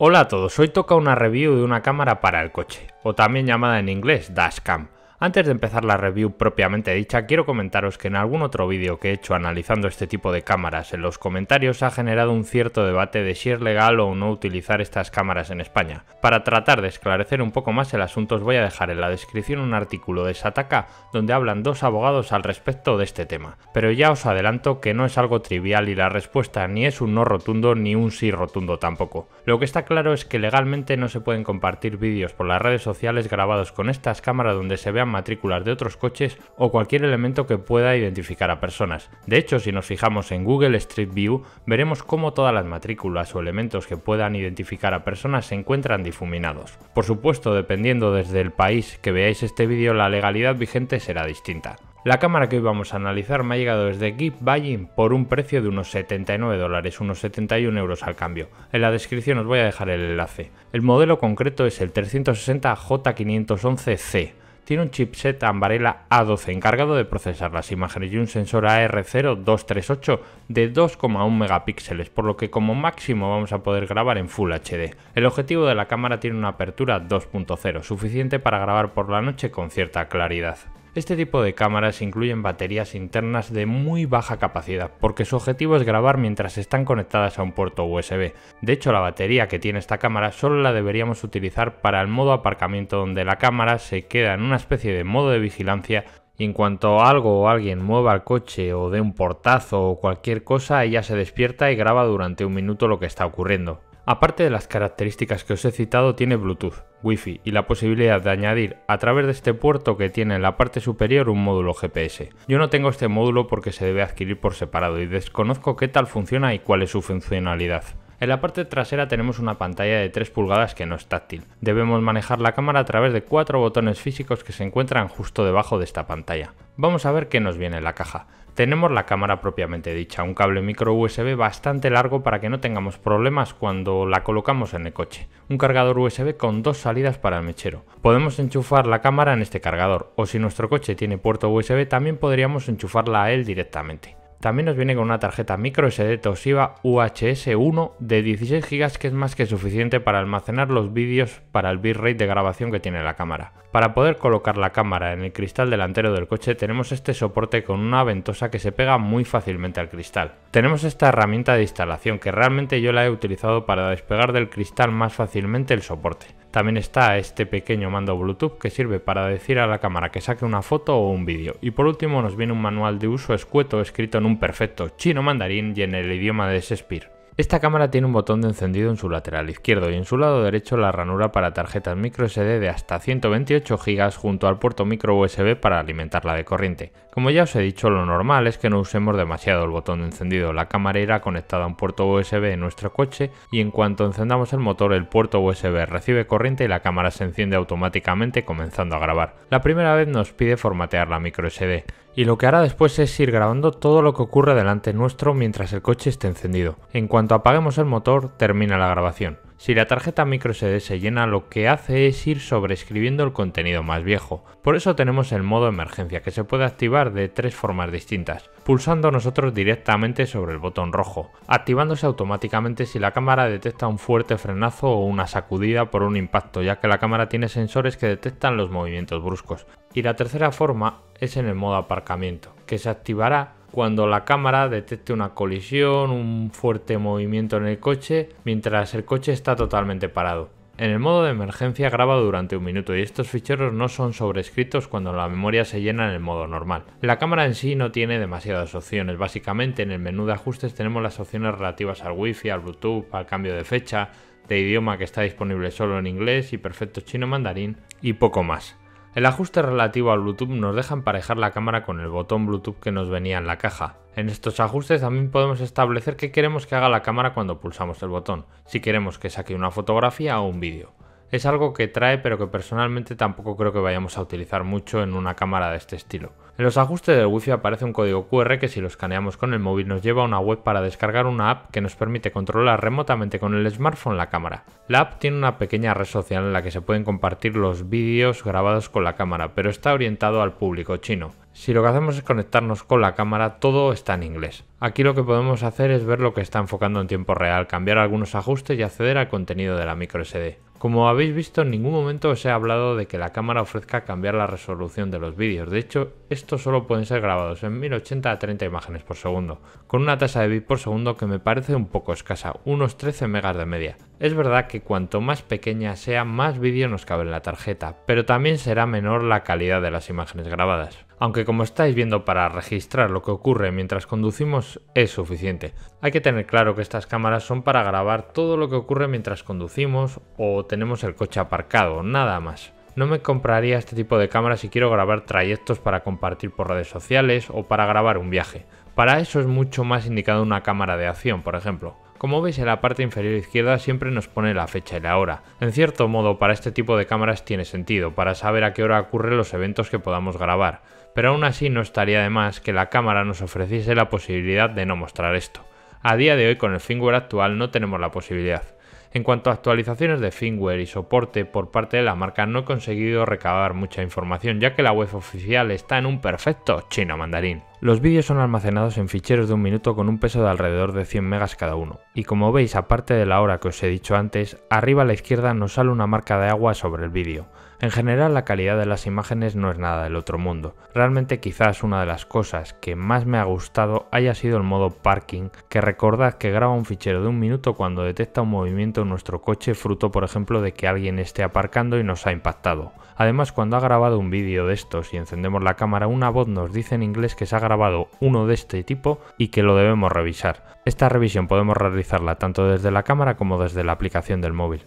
Hola a todos, hoy toca una review de una cámara para el coche, o también llamada en inglés dashcam. Antes de empezar la review propiamente dicha, quiero comentaros que en algún otro vídeo que he hecho analizando este tipo de cámaras en los comentarios ha generado un cierto debate de si es legal o no utilizar estas cámaras en España. Para tratar de esclarecer un poco más el asunto os voy a dejar en la descripción un artículo de Sataka donde hablan dos abogados al respecto de este tema. Pero ya os adelanto que no es algo trivial y la respuesta ni es un no rotundo ni un sí rotundo tampoco. Lo que está claro es que legalmente no se pueden compartir vídeos por las redes sociales grabados con estas cámaras donde se vean matrículas de otros coches o cualquier elemento que pueda identificar a personas. De hecho, si nos fijamos en Google Street View, veremos cómo todas las matrículas o elementos que puedan identificar a personas se encuentran difuminados. Por supuesto, dependiendo desde el país que veáis este vídeo, la legalidad vigente será distinta. La cámara que hoy vamos a analizar me ha llegado desde Gift Buying por un precio de unos 79 dólares, unos 71 euros al cambio. En la descripción os voy a dejar el enlace. El modelo concreto es el 360 J511C tiene un chipset Ambarella A12 encargado de procesar las imágenes y un sensor AR0238 de 2,1 megapíxeles, por lo que como máximo vamos a poder grabar en Full HD. El objetivo de la cámara tiene una apertura 2.0, suficiente para grabar por la noche con cierta claridad. Este tipo de cámaras incluyen baterías internas de muy baja capacidad, porque su objetivo es grabar mientras están conectadas a un puerto USB. De hecho, la batería que tiene esta cámara solo la deberíamos utilizar para el modo aparcamiento donde la cámara se queda en una especie de modo de vigilancia y en cuanto algo o alguien mueva el coche o dé un portazo o cualquier cosa, ella se despierta y graba durante un minuto lo que está ocurriendo. Aparte de las características que os he citado, tiene Bluetooth, Wi-Fi y la posibilidad de añadir a través de este puerto que tiene en la parte superior un módulo GPS. Yo no tengo este módulo porque se debe adquirir por separado y desconozco qué tal funciona y cuál es su funcionalidad. En la parte trasera tenemos una pantalla de 3 pulgadas que no es táctil. Debemos manejar la cámara a través de cuatro botones físicos que se encuentran justo debajo de esta pantalla. Vamos a ver qué nos viene en la caja. Tenemos la cámara propiamente dicha, un cable micro USB bastante largo para que no tengamos problemas cuando la colocamos en el coche. Un cargador USB con dos salidas para el mechero. Podemos enchufar la cámara en este cargador o si nuestro coche tiene puerto USB también podríamos enchufarla a él directamente. También nos viene con una tarjeta micro SD Toshiba UHS1 de 16 GB que es más que suficiente para almacenar los vídeos para el bitrate de grabación que tiene la cámara. Para poder colocar la cámara en el cristal delantero del coche tenemos este soporte con una ventosa que se pega muy fácilmente al cristal. Tenemos esta herramienta de instalación que realmente yo la he utilizado para despegar del cristal más fácilmente el soporte. También está este pequeño mando Bluetooth que sirve para decir a la cámara que saque una foto o un vídeo. Y por último nos viene un manual de uso escueto escrito en un perfecto chino mandarín y en el idioma de Shakespeare. Esta cámara tiene un botón de encendido en su lateral izquierdo y en su lado derecho la ranura para tarjetas SD de hasta 128 GB junto al puerto micro USB para alimentarla de corriente. Como ya os he dicho, lo normal es que no usemos demasiado el botón de encendido, la cámara irá conectada a un puerto USB en nuestro coche y en cuanto encendamos el motor el puerto USB recibe corriente y la cámara se enciende automáticamente comenzando a grabar. La primera vez nos pide formatear la micro SD y lo que hará después es ir grabando todo lo que ocurre delante nuestro mientras el coche esté encendido. En cuanto apaguemos el motor, termina la grabación. Si la tarjeta microSD se llena, lo que hace es ir sobreescribiendo el contenido más viejo. Por eso tenemos el modo emergencia, que se puede activar de tres formas distintas pulsando nosotros directamente sobre el botón rojo, activándose automáticamente si la cámara detecta un fuerte frenazo o una sacudida por un impacto, ya que la cámara tiene sensores que detectan los movimientos bruscos. Y la tercera forma es en el modo aparcamiento, que se activará cuando la cámara detecte una colisión, un fuerte movimiento en el coche, mientras el coche está totalmente parado. En el modo de emergencia graba durante un minuto y estos ficheros no son sobrescritos cuando la memoria se llena en el modo normal. La cámara en sí no tiene demasiadas opciones, básicamente en el menú de ajustes tenemos las opciones relativas al wifi, al bluetooth, al cambio de fecha, de idioma que está disponible solo en inglés y perfecto chino mandarín y poco más. El ajuste relativo al Bluetooth nos deja emparejar la cámara con el botón Bluetooth que nos venía en la caja. En estos ajustes también podemos establecer qué queremos que haga la cámara cuando pulsamos el botón, si queremos que saque una fotografía o un vídeo. Es algo que trae pero que personalmente tampoco creo que vayamos a utilizar mucho en una cámara de este estilo. En los ajustes del wifi aparece un código QR que si lo escaneamos con el móvil nos lleva a una web para descargar una app que nos permite controlar remotamente con el smartphone la cámara. La app tiene una pequeña red social en la que se pueden compartir los vídeos grabados con la cámara, pero está orientado al público chino. Si lo que hacemos es conectarnos con la cámara, todo está en inglés. Aquí lo que podemos hacer es ver lo que está enfocando en tiempo real, cambiar algunos ajustes y acceder al contenido de la microSD. Como habéis visto, en ningún momento os he hablado de que la cámara ofrezca cambiar la resolución de los vídeos. De hecho, estos solo pueden ser grabados en 1080 a 30 imágenes por segundo, con una tasa de bit por segundo que me parece un poco escasa, unos 13 megas de media. Es verdad que cuanto más pequeña sea, más vídeo nos cabe en la tarjeta, pero también será menor la calidad de las imágenes grabadas. Aunque como estáis viendo para registrar lo que ocurre mientras conducimos es suficiente. Hay que tener claro que estas cámaras son para grabar todo lo que ocurre mientras conducimos o tenemos el coche aparcado, nada más. No me compraría este tipo de cámara si quiero grabar trayectos para compartir por redes sociales o para grabar un viaje. Para eso es mucho más indicada una cámara de acción, por ejemplo. Como veis en la parte inferior izquierda siempre nos pone la fecha y la hora. En cierto modo para este tipo de cámaras tiene sentido, para saber a qué hora ocurren los eventos que podamos grabar, pero aún así no estaría de más que la cámara nos ofreciese la posibilidad de no mostrar esto. A día de hoy con el firmware actual no tenemos la posibilidad. En cuanto a actualizaciones de firmware y soporte por parte de la marca, no he conseguido recabar mucha información, ya que la web oficial está en un perfecto chino mandarín. Los vídeos son almacenados en ficheros de un minuto con un peso de alrededor de 100 megas cada uno, y como veis, aparte de la hora que os he dicho antes, arriba a la izquierda nos sale una marca de agua sobre el vídeo. En general la calidad de las imágenes no es nada del otro mundo. Realmente quizás una de las cosas que más me ha gustado haya sido el modo parking, que recordad que graba un fichero de un minuto cuando detecta un movimiento en nuestro coche fruto por ejemplo de que alguien esté aparcando y nos ha impactado. Además cuando ha grabado un vídeo de estos y encendemos la cámara una voz nos dice en inglés que se ha grabado uno de este tipo y que lo debemos revisar. Esta revisión podemos realizarla tanto desde la cámara como desde la aplicación del móvil.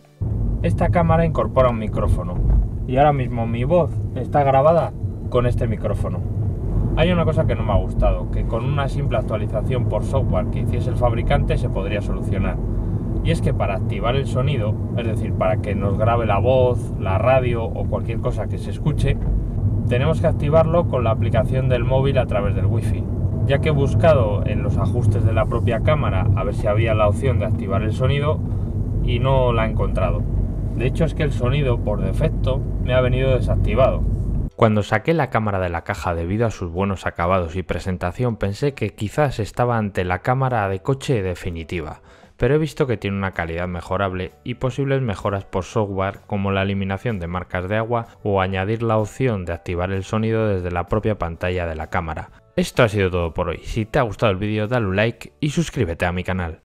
Esta cámara incorpora un micrófono, y ahora mismo mi voz está grabada con este micrófono. Hay una cosa que no me ha gustado, que con una simple actualización por software que hiciese el fabricante se podría solucionar. Y es que para activar el sonido, es decir, para que nos grabe la voz, la radio o cualquier cosa que se escuche, tenemos que activarlo con la aplicación del móvil a través del wifi ya que he buscado en los ajustes de la propia cámara a ver si había la opción de activar el sonido y no la he encontrado. De hecho es que el sonido por defecto me ha venido desactivado. Cuando saqué la cámara de la caja debido a sus buenos acabados y presentación pensé que quizás estaba ante la cámara de coche definitiva, pero he visto que tiene una calidad mejorable y posibles mejoras por software como la eliminación de marcas de agua o añadir la opción de activar el sonido desde la propia pantalla de la cámara. Esto ha sido todo por hoy, si te ha gustado el vídeo dale un like y suscríbete a mi canal.